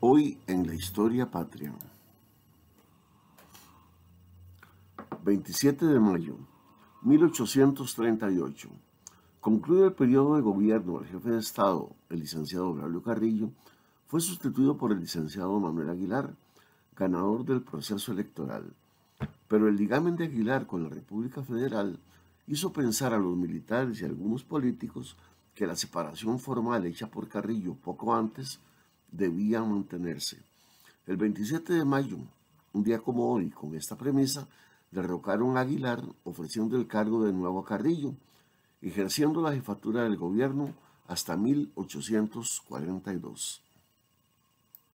Hoy en la historia patria. 27 de mayo 1838. Concluido el periodo de gobierno, el jefe de Estado, el licenciado Braulio Carrillo, fue sustituido por el licenciado Manuel Aguilar, ganador del proceso electoral. Pero el ligamen de Aguilar con la República Federal hizo pensar a los militares y algunos políticos que la separación formal hecha por Carrillo poco antes debía mantenerse. El 27 de mayo, un día como hoy, con esta premisa, derrocaron a Aguilar ofreciendo el cargo de nuevo a Carrillo, ejerciendo la jefatura del gobierno hasta 1842.